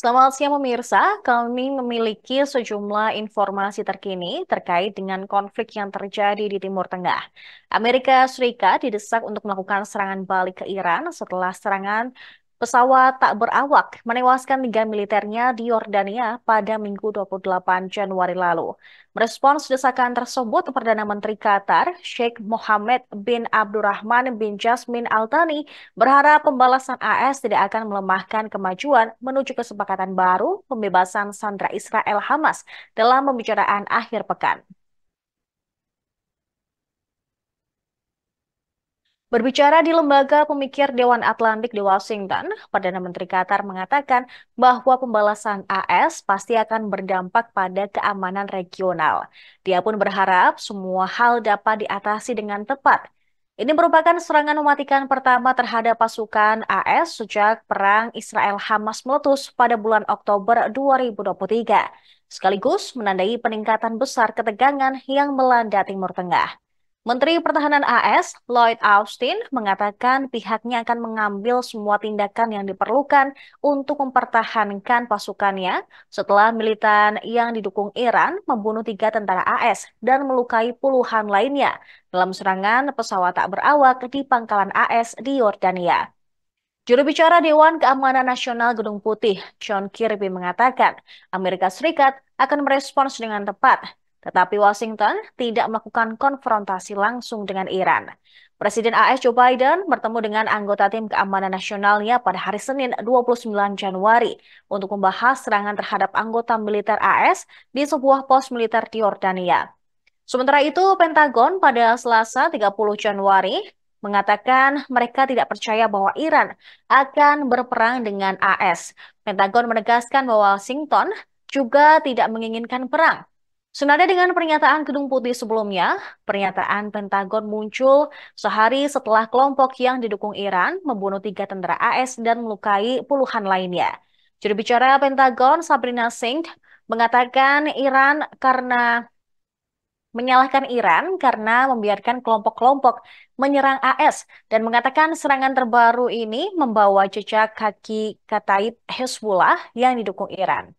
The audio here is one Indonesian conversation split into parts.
Selamat siang pemirsa, kami memiliki sejumlah informasi terkini terkait dengan konflik yang terjadi di Timur Tengah. Amerika Serikat didesak untuk melakukan serangan balik ke Iran setelah serangan Pesawat tak berawak menewaskan tiga militernya di Yordania pada Minggu 28 Januari lalu. Merespons desakan tersebut, Perdana Menteri Qatar, Sheikh Mohammed bin Abdurrahman bin Jasmin Al Thani, berharap pembalasan AS tidak akan melemahkan kemajuan menuju kesepakatan baru pembebasan sandra Israel Hamas dalam pembicaraan akhir pekan. Berbicara di Lembaga Pemikir Dewan Atlantik di Washington, Perdana Menteri Qatar mengatakan bahwa pembalasan AS pasti akan berdampak pada keamanan regional. Dia pun berharap semua hal dapat diatasi dengan tepat. Ini merupakan serangan mematikan pertama terhadap pasukan AS sejak perang Israel-Hamas meletus pada bulan Oktober 2023, sekaligus menandai peningkatan besar ketegangan yang melanda Timur Tengah. Menteri Pertahanan AS Lloyd Austin mengatakan pihaknya akan mengambil semua tindakan yang diperlukan untuk mempertahankan pasukannya setelah militan yang didukung Iran membunuh tiga tentara AS dan melukai puluhan lainnya dalam serangan pesawat tak berawak di pangkalan AS di Yordania. Juru bicara Dewan Keamanan Nasional Gedung Putih, John Kirby mengatakan, Amerika Serikat akan merespons dengan tepat tetapi Washington tidak melakukan konfrontasi langsung dengan Iran. Presiden AS Joe Biden bertemu dengan anggota tim keamanan nasionalnya pada hari Senin 29 Januari untuk membahas serangan terhadap anggota militer AS di sebuah pos militer di Yordania. Sementara itu, Pentagon pada Selasa 30 Januari mengatakan mereka tidak percaya bahwa Iran akan berperang dengan AS. Pentagon menegaskan bahwa Washington juga tidak menginginkan perang Senada dengan pernyataan Gedung Putih sebelumnya, pernyataan Pentagon muncul sehari setelah kelompok yang didukung Iran membunuh tiga tentara AS dan melukai puluhan lainnya. Juru bicara Pentagon Sabrina Singh mengatakan Iran karena menyalahkan Iran karena membiarkan kelompok-kelompok menyerang AS dan mengatakan serangan terbaru ini membawa jejak kaki Kataib Hezbollah yang didukung Iran.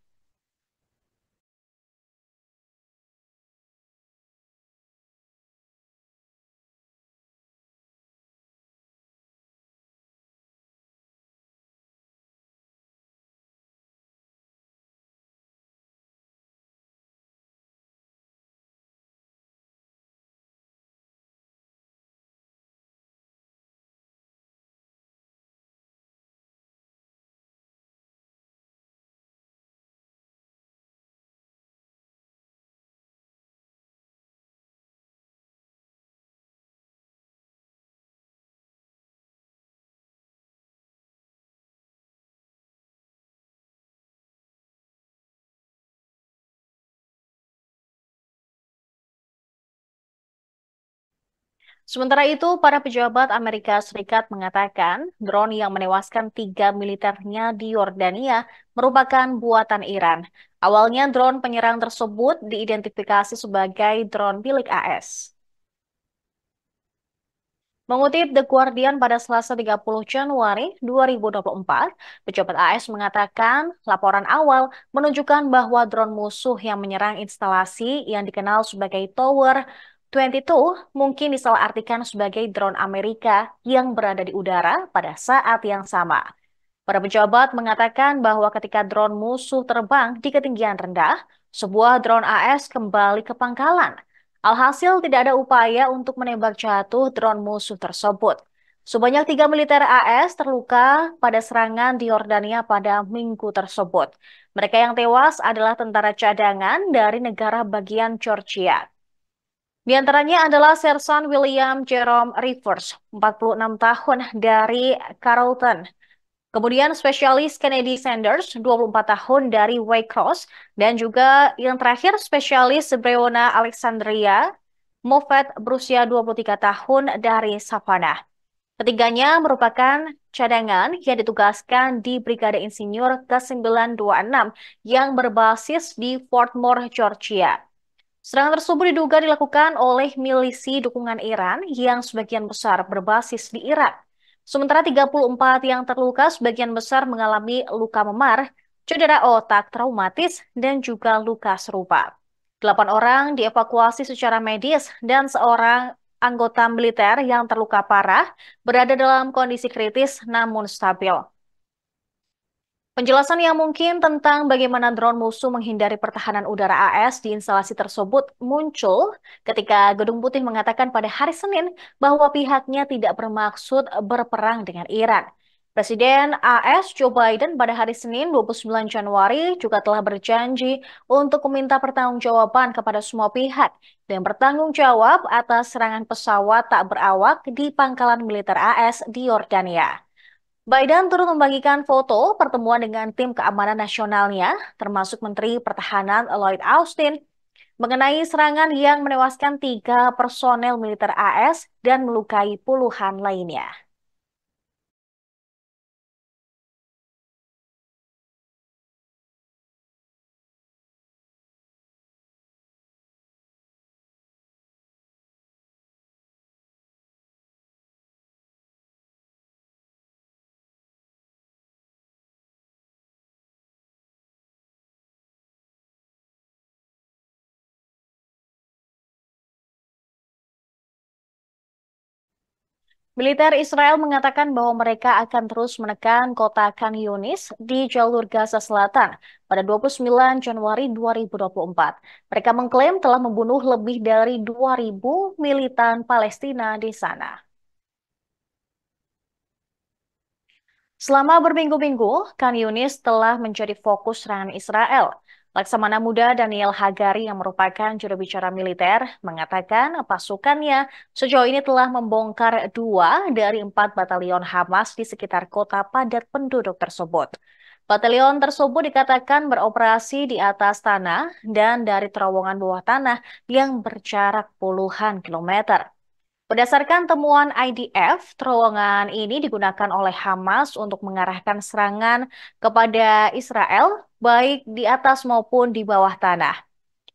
Sementara itu, para pejabat Amerika Serikat mengatakan drone yang menewaskan tiga militernya di Yordania merupakan buatan Iran. Awalnya drone penyerang tersebut diidentifikasi sebagai drone milik AS. Mengutip The Guardian pada Selasa 30 Januari 2024, pejabat AS mengatakan laporan awal menunjukkan bahwa drone musuh yang menyerang instalasi yang dikenal sebagai tower 22 mungkin disalahartikan sebagai drone Amerika yang berada di udara pada saat yang sama. Para pejabat mengatakan bahwa ketika drone musuh terbang di ketinggian rendah, sebuah drone AS kembali ke pangkalan. Alhasil tidak ada upaya untuk menembak jatuh drone musuh tersebut. Sebanyak tiga militer AS terluka pada serangan di Yordania pada minggu tersebut. Mereka yang tewas adalah tentara cadangan dari negara bagian Georgia. Di antaranya adalah Sersan William Jerome Rivers, 46 tahun dari Carrollton. Kemudian spesialis Kennedy Sanders, 24 tahun dari Waycross. Dan juga yang terakhir spesialis Breona Alexandria, Moffat berusia 23 tahun dari Savannah. Ketiganya merupakan cadangan yang ditugaskan di Brigade Insinyur ke-926 yang berbasis di Fort Moore, Georgia. Serangan tersebut diduga dilakukan oleh milisi dukungan Iran yang sebagian besar berbasis di Irak. Sementara 34 yang terluka sebagian besar mengalami luka memar, cedera otak traumatis, dan juga luka serupa. Delapan orang dievakuasi secara medis dan seorang anggota militer yang terluka parah berada dalam kondisi kritis namun stabil. Penjelasan yang mungkin tentang bagaimana drone musuh menghindari pertahanan udara AS di instalasi tersebut muncul ketika Gedung Putih mengatakan pada hari Senin bahwa pihaknya tidak bermaksud berperang dengan Iran. Presiden AS Joe Biden pada hari Senin 29 Januari juga telah berjanji untuk meminta pertanggungjawaban kepada semua pihak dan bertanggung jawab atas serangan pesawat tak berawak di pangkalan militer AS di Yordania. Biden turut membagikan foto pertemuan dengan tim keamanan nasionalnya, termasuk Menteri Pertahanan Lloyd Austin, mengenai serangan yang menewaskan tiga personel militer AS dan melukai puluhan lainnya. Militer Israel mengatakan bahwa mereka akan terus menekan kota Khan Yunis di jalur Gaza Selatan pada 29 Januari 2024. Mereka mengklaim telah membunuh lebih dari 2.000 militan Palestina di sana. Selama berminggu-minggu, Khan Yunis telah menjadi fokus serangan Israel. Laksamana muda Daniel Hagari yang merupakan juru bicara militer mengatakan pasukannya sejauh ini telah membongkar dua dari empat batalion Hamas di sekitar kota padat penduduk tersebut. Batalion tersebut dikatakan beroperasi di atas tanah dan dari terowongan bawah tanah yang berjarak puluhan kilometer. Berdasarkan temuan IDF, terowongan ini digunakan oleh Hamas untuk mengarahkan serangan kepada Israel, baik di atas maupun di bawah tanah.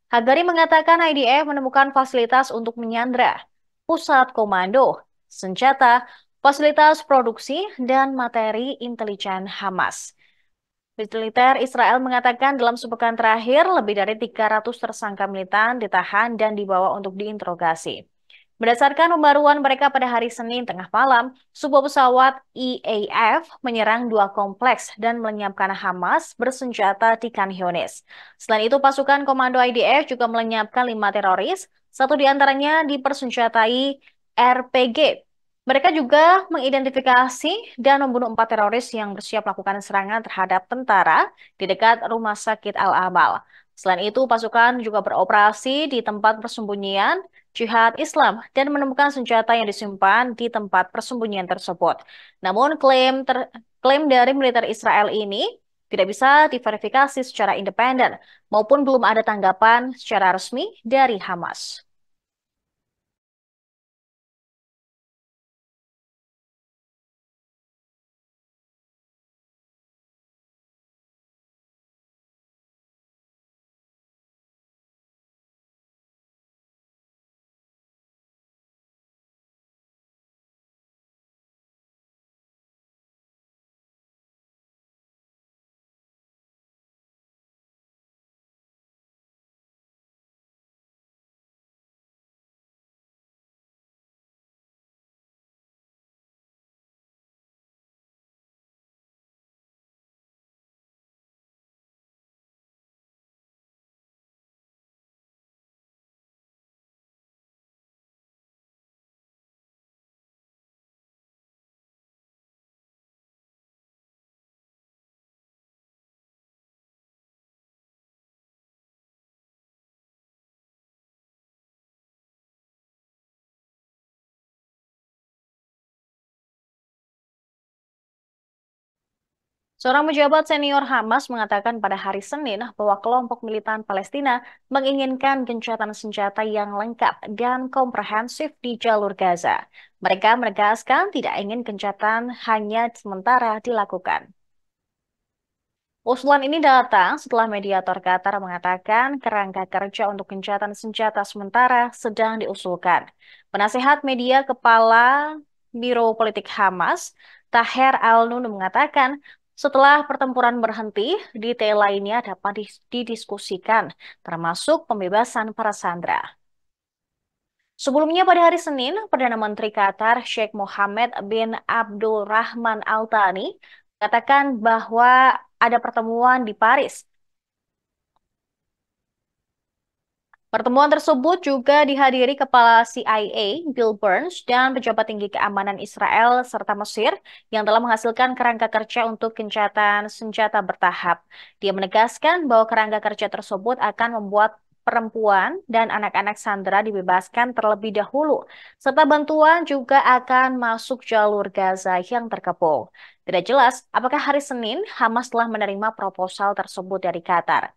Hagari mengatakan IDF menemukan fasilitas untuk menyandra, pusat komando, senjata, fasilitas produksi, dan materi intelijen Hamas. Militer Israel mengatakan dalam sepekan terakhir, lebih dari 300 tersangka militan ditahan dan dibawa untuk diinterogasi. Berdasarkan pembaruan mereka pada hari Senin tengah malam, sebuah pesawat EAF menyerang dua kompleks dan melenyapkan Hamas bersenjata di Khan Selain itu, pasukan komando IDF juga melenyapkan lima teroris, satu di antaranya dipersenjatai RPG. Mereka juga mengidentifikasi dan membunuh empat teroris yang bersiap melakukan serangan terhadap tentara di dekat rumah sakit Al-Amal. Selain itu, pasukan juga beroperasi di tempat persembunyian Jihad Islam dan menemukan senjata yang disimpan di tempat persembunyian tersebut. Namun klaim ter klaim dari militer Israel ini tidak bisa diverifikasi secara independen maupun belum ada tanggapan secara resmi dari Hamas. Seorang pejabat senior Hamas mengatakan pada hari Senin bahwa kelompok militan Palestina menginginkan gencatan senjata yang lengkap dan komprehensif di jalur Gaza. Mereka menegaskan tidak ingin gencatan hanya sementara dilakukan. Usulan ini datang setelah mediator Qatar mengatakan kerangka kerja untuk gencatan senjata sementara sedang diusulkan. Penasehat media Kepala Biro Politik Hamas, Taher Al-Nun mengatakan setelah pertempuran berhenti, detail lainnya dapat didiskusikan, termasuk pembebasan para sandera. Sebelumnya pada hari Senin, Perdana Menteri Qatar Sheikh Mohammed bin Abdul Rahman Al Thani katakan bahwa ada pertemuan di Paris Pertemuan tersebut juga dihadiri Kepala CIA Bill Burns dan pejabat tinggi keamanan Israel serta Mesir yang telah menghasilkan kerangka kerja untuk kencatan senjata bertahap. Dia menegaskan bahwa kerangka kerja tersebut akan membuat perempuan dan anak-anak Sandra dibebaskan terlebih dahulu, serta bantuan juga akan masuk jalur Gaza yang terkepung. Tidak jelas apakah hari Senin Hamas telah menerima proposal tersebut dari Qatar.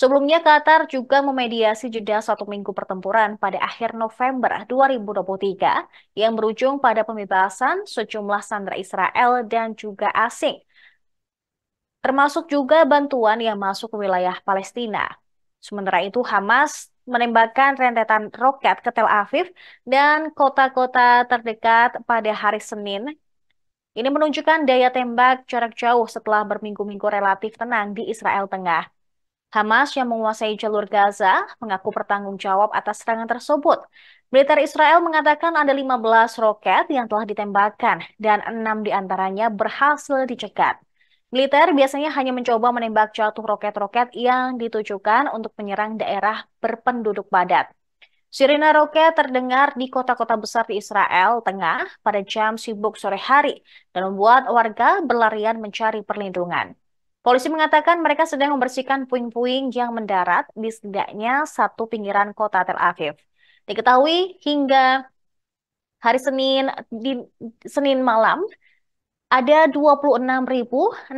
Sebelumnya Qatar juga memediasi jeda satu minggu pertempuran pada akhir November 2023 yang berujung pada pembebasan sejumlah sandera Israel dan juga asing, termasuk juga bantuan yang masuk ke wilayah Palestina. Sementara itu Hamas menembakkan rentetan roket ke Tel Aviv dan kota-kota terdekat pada hari Senin. Ini menunjukkan daya tembak jarak jauh setelah berminggu-minggu relatif tenang di Israel Tengah. Hamas yang menguasai jalur Gaza mengaku bertanggung jawab atas serangan tersebut. Militer Israel mengatakan ada 15 roket yang telah ditembakkan dan 6 diantaranya berhasil dicegat. Militer biasanya hanya mencoba menembak jatuh roket-roket yang ditujukan untuk menyerang daerah berpenduduk padat. Sirine roket terdengar di kota-kota besar di Israel Tengah pada jam sibuk sore hari dan membuat warga berlarian mencari perlindungan. Polisi mengatakan mereka sedang membersihkan puing-puing yang mendarat di setidaknya satu pinggiran kota Tel Aviv. Diketahui hingga hari Senin di Senin malam ada 26.637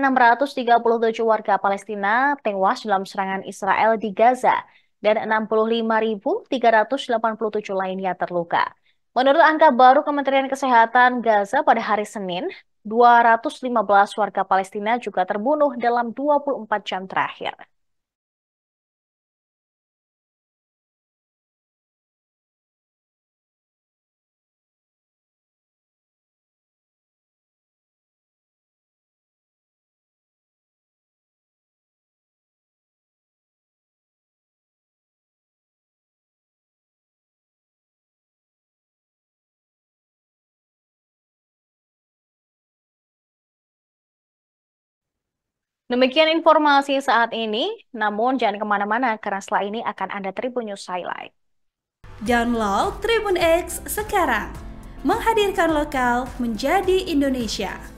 warga Palestina tewas dalam serangan Israel di Gaza dan 65.387 lainnya terluka. Menurut angka baru Kementerian Kesehatan Gaza pada hari Senin, 215 warga Palestina juga terbunuh dalam 24 jam terakhir. Demikian informasi saat ini, namun jangan kemana-mana karena setelah ini akan ada Tribun News Highlight. Download Tribun X sekarang, menghadirkan lokal menjadi Indonesia.